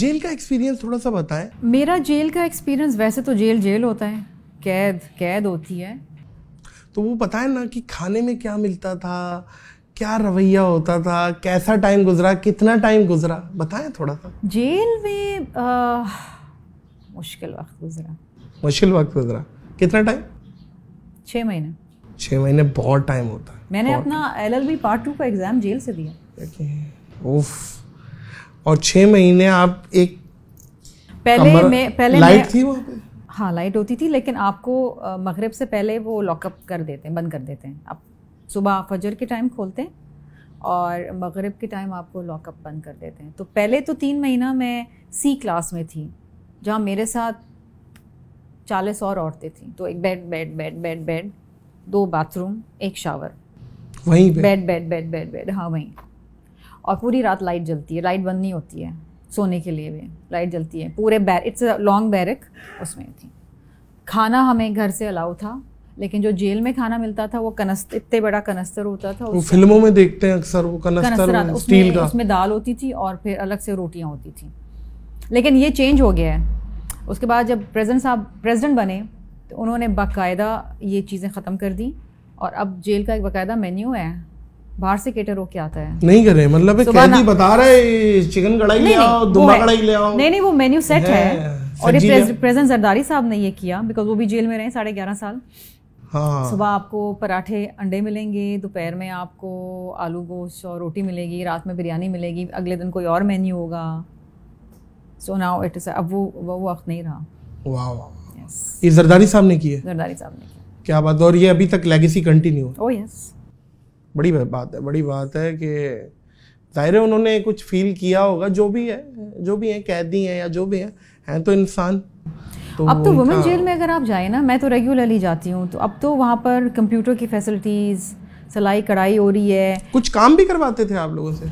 Jail का experience थोड़ा सा बताएं मेरा जेल का एक्सपीरियंस वैसे तो जेल जेल होता है कैद कैद होती है तो वो पता है ना कि खाने में क्या मिलता था क्या रवैया होता था कैसा टाइम गुजरा कितना टाइम गुजरा बताएं थोड़ा सा जेल में मुश्किल वक्त गुजरा मुश्किल वक्त गुजरा कितना टाइम छः महीने छः महीने बहुत टाइम होता है मैंने अपना L L B part two का एग्ज़ाम जेल से दिया ओफ और छः महीने आप एक पहले मैं पहले लाइट थी वहाँ पे हाँ लाइट होती थी लेकिन आपको मगरब से पहले वो लॉकअप कर देते हैं बंद कर देते हैं आप सुबह फजर के टाइम खोलते हैं और मगरब के टाइम आपको लॉकअप बंद कर देते हैं तो पहले तो तीन महीना मैं सी क्लास में थी जहाँ मेरे साथ चालीस और औरतें थीं तो एक bed bed bed bed bed दो बाथरूम एक शावर वहीं bed bed bed bed bed हाँ वहीं और पूरी रात लाइट जलती है लाइट बंद नहीं होती है सोने के लिए भी लाइट जलती है पूरे बैर इट्स लॉन्ग बैरक उसमें थी खाना हमें घर से अलाउ था लेकिन जो जेल में खाना मिलता था वो कनस्त इतने बड़ा कनस्तर होता था वो फिल्मों में देखते हैं अक्सर वो कनस्तर, कनस्तर स्टील का उसमें दाल होती थी और फिर अलग से रोटियां होती थी लेकिन ये चेंज हो गया है उसके बाद जब प्रेजिडेंट साहब प्रेजिडेंट बने तो उन्होंने बाकायदा ये चीज़ें ख़त्म कर दी और अब जेल का एक बाकायदा मेन्यू है बाहर से केटर होके आता है नहीं कर रहे मतलब कैदी बता रहा है चिकन कढ़ाई ले आओ दुमा कढ़ाई ले आओ नहीं नहीं वो मेन्यू सेट है और ये प्रेजेंट जरदारी साहब ने ये किया बिकॉज वो भी जेल में रहे साढ़े ग्यारह साल हाँ। सुबह आपको पराठे अंडे मिलेंगे दोपहर में आपको आलू गोश्त और रोटी मिलेगी रात में बिरयानी मिलेगी अगले दिन कोई और मेन्यू होगा सो नाउ इट इज अब वो वो वक्त नहीं रहा वाह वाह ये जरदारी साहब ने किया जरदारी साहब ने किया क्या बात और ये अभी तक लेगेसी कंटिन्यू ओ यस बड़ी बात है बड़ी बात है कि ज़ाहिर है उन्होंने कुछ फील किया होगा जो भी है जो भी है कैदी हैं या जो भी हैं हैं तो इंसान तो अब तो वुमेन जेल हाँ। में अगर आप जाए ना मैं तो रेगुलरली जाती हूँ तो अब तो वहाँ पर कंप्यूटर की फैसिलिटीज़ सिलाई कढ़ाई हो रही है कुछ काम भी करवाते थे आप लोगों से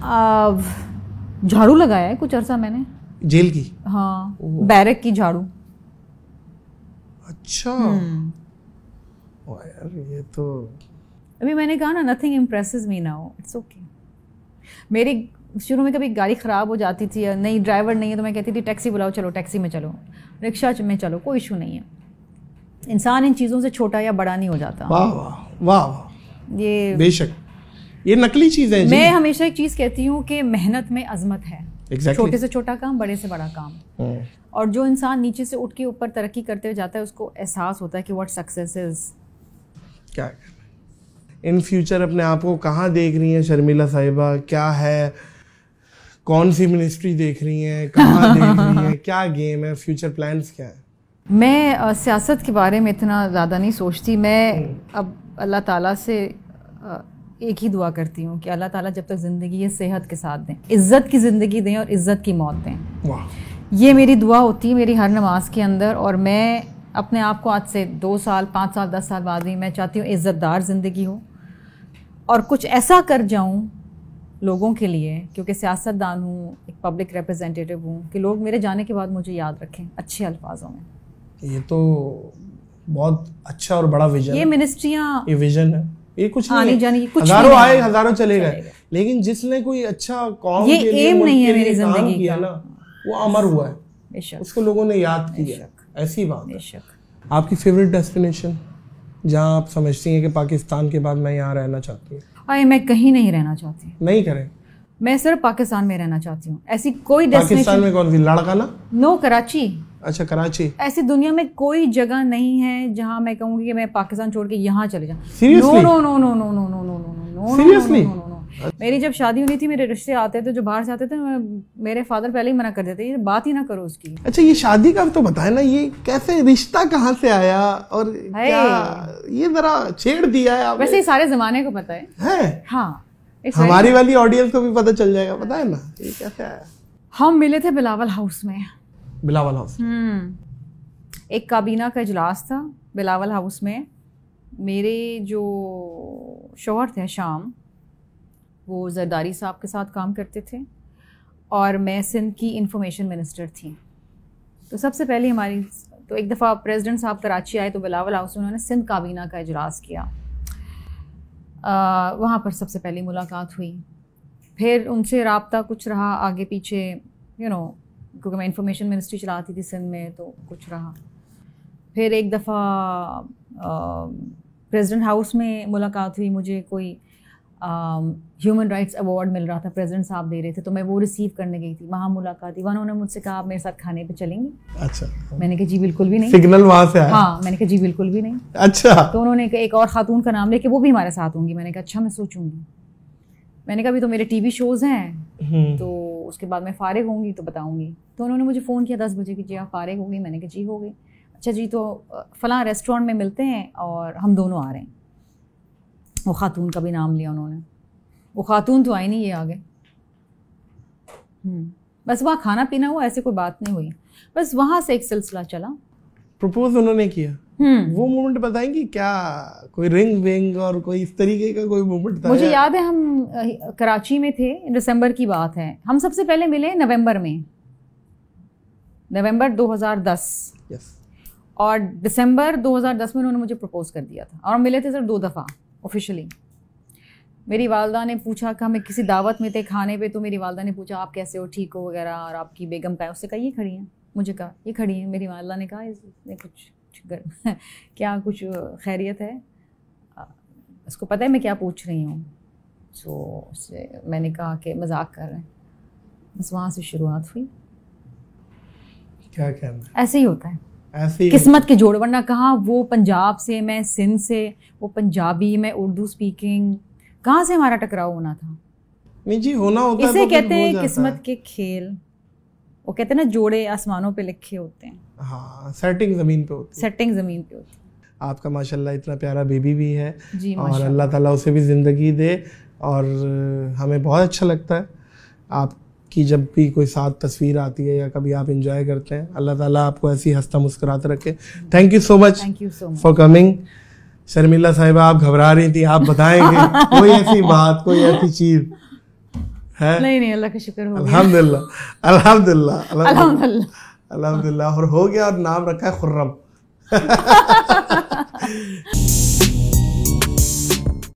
झाड़ू लगाया है कुछ अरसा मैंने जेल की हाँ बैरक की झाड़ू अच्छा हम्म। यार ये तो अभी मैंने कहा ना nothing impress me now it's okay मेरी शुरू में कभी गाड़ी ख़राब हो जाती थी या नहीं ड्राइवर नहीं है तो मैं कहती थी टैक्सी बुलाओ चलो टैक्सी में चलो रिक्शा में चलो कोई इशू नहीं है इंसान इन चीज़ों से छोटा या बड़ा नहीं हो जाता वाह वाह वाह ये बेशक ये नकली चीज़ है मैं हमेशा एक चीज़ कहती हूँ कि मेहनत में अजमत है exactly. छोटे से छोटा काम बड़े से बड़ा काम हम्म। और जो इंसान नीचे से उठ के ऊपर तरक्की करते हुए जाता है उसको एहसास होता है कि वट सक्सेस इज़ क्या इन फ्यूचर अपने आप को कहाँ देख रही हैं शर्मिला साहिबा क्या है कौन सी मिनिस्ट्री देख रही हैं कहाँ देख रही हैं क्या गेम है फ्यूचर प्लान्स क्या है मैं आ, सियासत के बारे में इतना ज़्यादा नहीं सोचती मैं हम्म। अब अल्लाह ताला से आ, एक ही दुआ करती हूँ कि अल्लाह ताला जब तक ज़िंदगी है सेहत के साथ दें इज़्ज़त की ज़िंदगी दें और इज़्ज़त की मौत दें ये मेरी दुआ होती है मेरी हर नमाज के अंदर और मैं अपने आप को आज से दो साल पाँच साल दस साल बाद भी मैं चाहती हूँ इज़्ज़तदार ज़िंदगी हो और कुछ ऐसा कर जाऊं लोगों के लिए क्योंकि सियासतदान हूँ एक पब्लिक रिप्रेजेंटेटिव हूँ कि लोग मेरे जाने के बाद मुझे याद रखें अच्छे अल्फाजों में ये तो बहुत अच्छा और बड़ा विजन ये मिनिस्ट्रियाँ ये विजन है ये कुछ आने जाने की कुछ हजारों आए हजारों चले गए लेकिन जिसने कोई अच्छा कॉम ये के एम नहीं है मेरी जिंदगी का ना वो अमर हुआ है उसको लोगों ने याद किया ऐसी बात है आपकी फेवरेट डेस्टिनेशन जहाँ आप समझती हैं कि पाकिस्तान के बाद मैं यहाँ रहना चाहती हूँ अरे मैं कहीं नहीं रहना चाहती नहीं करें मैं सिर्फ पाकिस्तान में रहना चाहती हूँ ऐसी कोई पाकिस्तान में कौन सी ना नो कराची अच्छा कराची ऐसी दुनिया में कोई जगह नहीं है जहाँ मैं कहूँगी कि मैं पाकिस्तान छोड़ के यहाँ चले जाऊँ no no no no no no no no no no no no अच्छा। मेरी जब शादी हुई थी मेरे रिश्ते आते थे जो बाहर से आते थे मेरे फादर पहले ही मना कर देते ये बात ही ना करो उसकी अच्छा ये शादी का तो बताए ना ये कैसे रिश्ता कहाँ से आया और क्या ये जरा छेड़ दिया है वैसे ये सारे जमाने को पता है, है? हाँ हमारी वाली ऑडियंस को भी पता चल जाएगा पता है ना ये कैसे आया हम मिले थे बिलावल हाउस में बिलावल हाउस हम्म, एक काबीना का इजलास था बिलावल हाउस में मेरे जो शोहर थे शाम वो जरदारी साहब के साथ काम करते थे और मैं सिंध की इंफॉर्मेशन मिनिस्टर थी तो सबसे पहले हमारी तो एक दफ़ा प्रेसिडेंट साहब कराची आए तो बिलावल हाउस में उन्होंने सिंध काबीना का इजलास किया आ, वहाँ पर सबसे पहली मुलाकात हुई फिर उनसे रबता कुछ रहा आगे पीछे यू नो क्योंकि मैं इंफॉर्मेशन मिनिस्ट्री चलाती थी सिंध में तो कुछ रहा फिर एक दफ़ा प्रेसिडेंट हाउस में मुलाकात हुई मुझे कोई ह्यूमन राइट्स अवार्ड मिल रहा था प्रेसिडेंट साहब दे रहे थे तो मैं वो रिसीव करने गई थी वहाँ मुलाकात हुई उन्होंने मुझसे कहा आप मेरे साथ खाने पे चलेंगी अच्छा मैंने कहा जी बिल्कुल भी नहीं सिग्नल वहाँ से आया हाँ मैंने कहा जी बिल्कुल भी नहीं अच्छा तो उन्होंने एक और खातून का नाम लेके वो भी हमारे साथ होंगी मैंने कहा अच्छा मैं सोचूंगी मैंने कहा अभी तो मेरे टीवी शोज हैं हम्म। तो उसके बाद मैं फारिग होंगी तो बताऊंगी तो उन्होंने मुझे फ़ोन किया दस बजे कि जी आप फारिग होंगी मैंने कहा जी हो गई अच्छा जी तो फ़ला रेस्टोरेंट में मिलते हैं और हम दोनों आ रहे हैं वो खातून का भी नाम लिया उन्होंने वो खातून तो आई नहीं ये आगे हम्म। बस वहाँ खाना पीना हुआ ऐसी कोई बात नहीं हुई बस वहाँ से एक सिलसिला चला प्रपोज उन्होंने किया हम्म। वो मोमेंट बताएंगे क्या कोई रिंग विंग और कोई इस तरीके का कोई मोमेंट था मुझे या? याद है हम कराची में थे दिसंबर की बात है हम सबसे पहले मिले नवंबर में नवंबर 2010 yes. और दिसंबर 2010 में उन्होंने मुझे प्रपोज कर दिया था और मिले थे सर दो दफ़ा ऑफिशियली मेरी वालदा ने पूछा कि हमें किसी दावत में थे खाने पे तो मेरी वालदा ने पूछा आप कैसे हो ठीक हो वगैरह और आपकी बेगम का है उससे कहा ये खड़ी हैं मुझे कहा ये खड़ी हैं मेरी वालदा ने कहा इसने कुछ क्या कुछ खैरियत है उसको पता है मैं क्या पूछ रही हूँ सो उससे मैंने कहा कि मजाक कर रहे हैं बस वहाँ से शुरुआत हुई क्या कहना ऐसे ही होता है किस्मत के जोड़ वरना कहाँ वो पंजाब से मैं सिंध से वो पंजाबी मैं उर्दू स्पीकिंग कहाँ से हमारा टकराव होना था नहीं जी होना होता इसे तो है कहते हैं किस्मत है। के खेल वो कहते हैं ना जोड़े आसमानों पे लिखे होते हैं हाँ सेटिंग जमीन पे होती सेटिंग जमीन पे होती आपका माशाल्लाह इतना प्यारा बेबी भी है जी, और अल्लाह ताला उसे भी ज़िंदगी दे और हमें बहुत अच्छा लगता है आप कि जब भी कोई साथ तस्वीर आती है या कभी आप इंजॉय करते हैं अल्लाह ताला आपको ऐसी हंसता मुस्कुराते रखे thank you so much for coming Sharmila Sahiba आप घबरा रही थी आप बताएंगे कोई ऐसी बात कोई ऐसी चीज है नहीं नहीं अल्लाह का शुक्र हो अल्हम्दुलिल्लाह अल्हम्दुलिल्लाह अल्हम्दुलिल्लाह अल्हम्दुलिल्लाह और हो गया और नाम रखा है खुर्रम